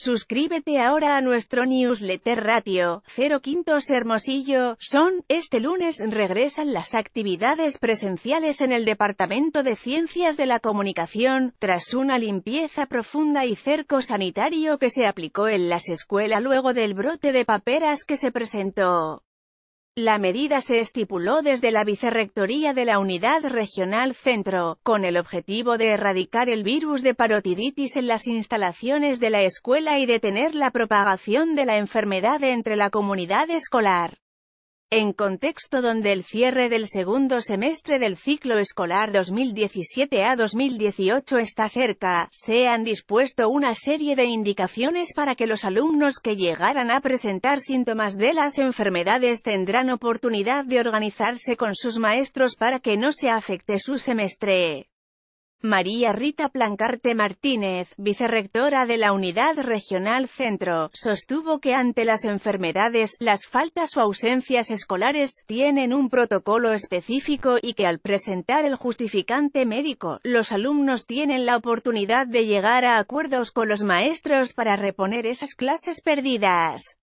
Suscríbete ahora a nuestro newsletter Ratio 0 Quintos Hermosillo, son, este lunes regresan las actividades presenciales en el Departamento de Ciencias de la Comunicación, tras una limpieza profunda y cerco sanitario que se aplicó en las escuelas luego del brote de paperas que se presentó. La medida se estipuló desde la Vicerrectoría de la Unidad Regional Centro, con el objetivo de erradicar el virus de parotiditis en las instalaciones de la escuela y detener la propagación de la enfermedad entre la comunidad escolar. En contexto donde el cierre del segundo semestre del ciclo escolar 2017 a 2018 está cerca, se han dispuesto una serie de indicaciones para que los alumnos que llegaran a presentar síntomas de las enfermedades tendrán oportunidad de organizarse con sus maestros para que no se afecte su semestre. María Rita Plancarte Martínez, vicerrectora de la Unidad Regional Centro, sostuvo que ante las enfermedades, las faltas o ausencias escolares tienen un protocolo específico y que al presentar el justificante médico, los alumnos tienen la oportunidad de llegar a acuerdos con los maestros para reponer esas clases perdidas.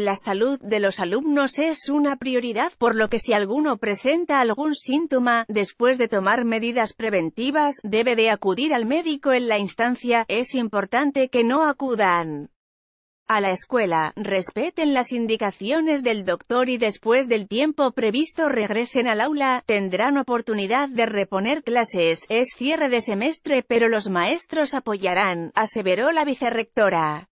La salud de los alumnos es una prioridad, por lo que si alguno presenta algún síntoma, después de tomar medidas preventivas, debe de acudir al médico en la instancia, es importante que no acudan a la escuela, respeten las indicaciones del doctor y después del tiempo previsto regresen al aula, tendrán oportunidad de reponer clases, es cierre de semestre pero los maestros apoyarán, aseveró la vicerrectora.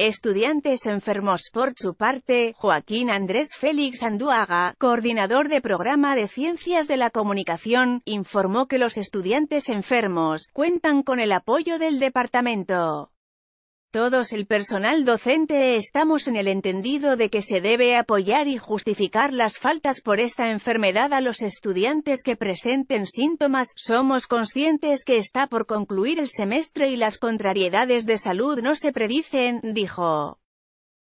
Estudiantes enfermos por su parte, Joaquín Andrés Félix Anduaga, coordinador de programa de Ciencias de la Comunicación, informó que los estudiantes enfermos cuentan con el apoyo del departamento. Todos el personal docente estamos en el entendido de que se debe apoyar y justificar las faltas por esta enfermedad a los estudiantes que presenten síntomas, somos conscientes que está por concluir el semestre y las contrariedades de salud no se predicen, dijo.